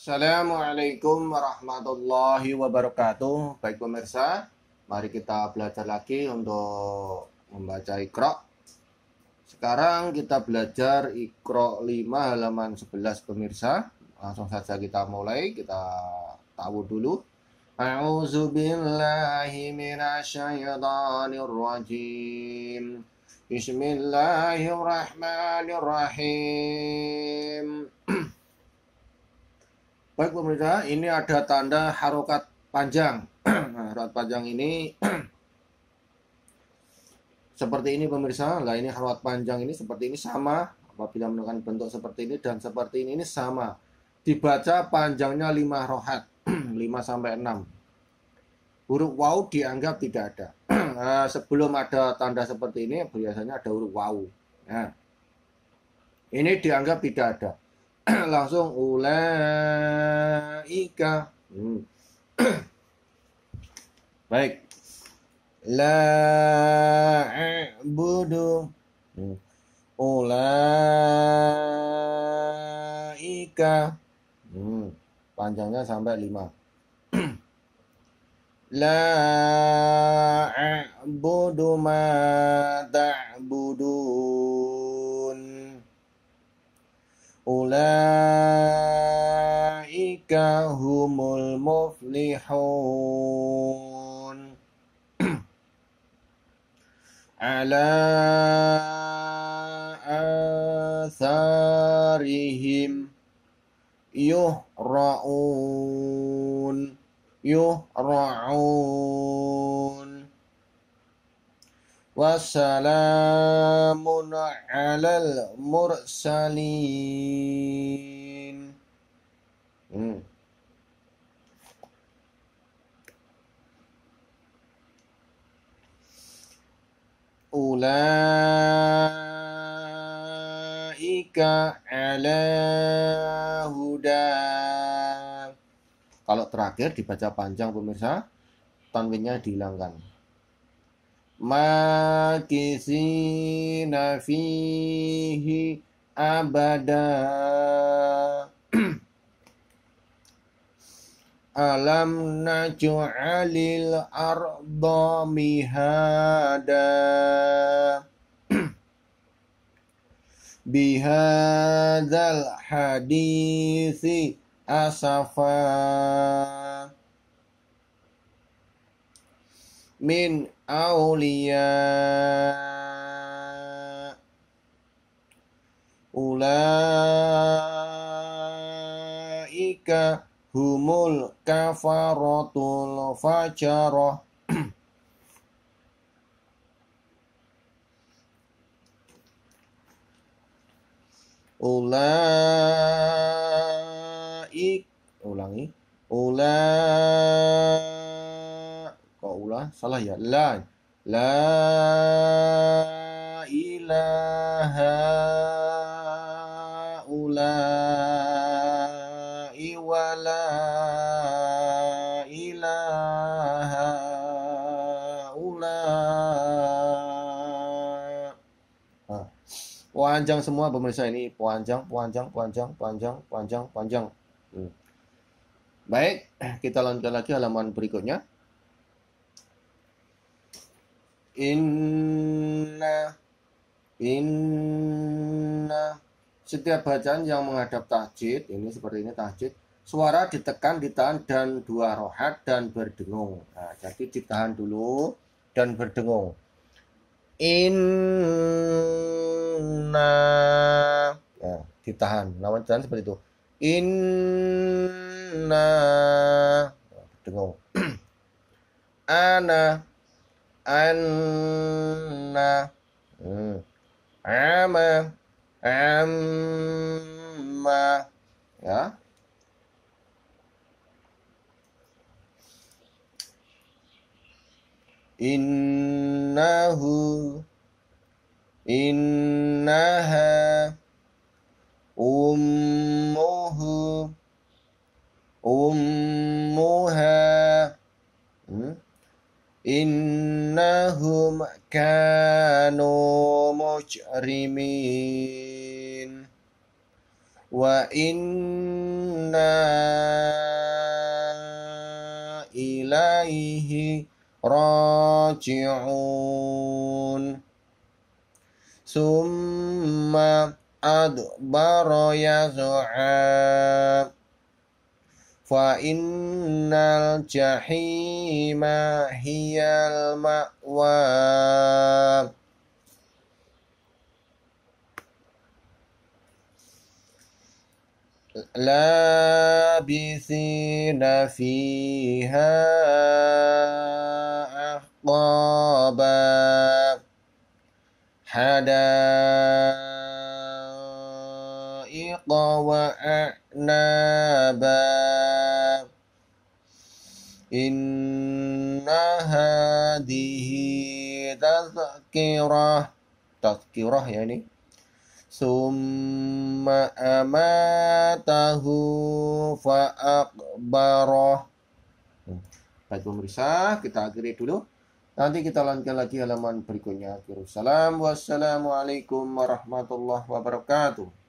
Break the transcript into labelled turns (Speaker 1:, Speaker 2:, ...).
Speaker 1: Assalamualaikum warahmatullahi wabarakatuh. Baik pemirsa, mari kita belajar lagi untuk membaca Iqra. Sekarang kita belajar Iqra 5 halaman 11 pemirsa. Langsung saja kita mulai, kita tahu dulu. A'udzu billahi minasyaitonir rajim. Bismillahirrahmanirrahim. Baik pemirsa, ini ada tanda harokat panjang. nah, harokat panjang ini seperti ini pemirsa. Nah, ini harokat panjang ini seperti ini sama apabila menemukan bentuk seperti ini dan seperti ini ini sama. Dibaca panjangnya 5 rohat, 5 sampai 6. Huruf waw dianggap tidak ada. nah, sebelum ada tanda seperti ini biasanya ada huruf waw. Nah, ini dianggap tidak ada. langsung ulaika. Hmm. Baik. La budu, Hmm. Ulaika. Hmm. Panjangnya sampai lima. La budu ma ta'budun. أولئك هم المفلحون على آثارهم يهرعون يهرعون wassalamun alal mursalin hmm. ulaika ala huda kalau terakhir dibaca panjang pemirsa tanwinnya dihilangkan makisina fihi abada alam naj'alil arda mihada bihadzal hadisi asafa min awliya ulaika humul kafaratul fajarah ulaik ulangi ulaik salah salah ya la la ilaha ulai wa la ilaha ula ah. panjang semua pemirsa ini panjang panjang panjang panjang panjang panjang hmm. baik kita lanjut lagi halaman berikutnya inna inna setiap bacaan yang menghadap tahajud ini seperti ini tahajud suara ditekan ditahan dan dua rohat dan berdengung nah, jadi ditahan dulu dan berdengung inna ya, ditahan lawan ditahan seperti itu inna dengung ya, berdengung ana anna hmm. ama amma ya innahu innaha innahum kanu mujrimin wa inna ilaihi raji'un summa adbara yaz'a فإن الجحيم هي المأوى لابثين فيها أحقابا حدا وأعنابا إن هذه تذكرة تذكرة يعني ثم أماته فأقبره Baik pemirsa, kita akhiri dulu. Nanti kita lanjutkan lagi halaman berikutnya. Wassalamualaikum warahmatullahi wabarakatuh.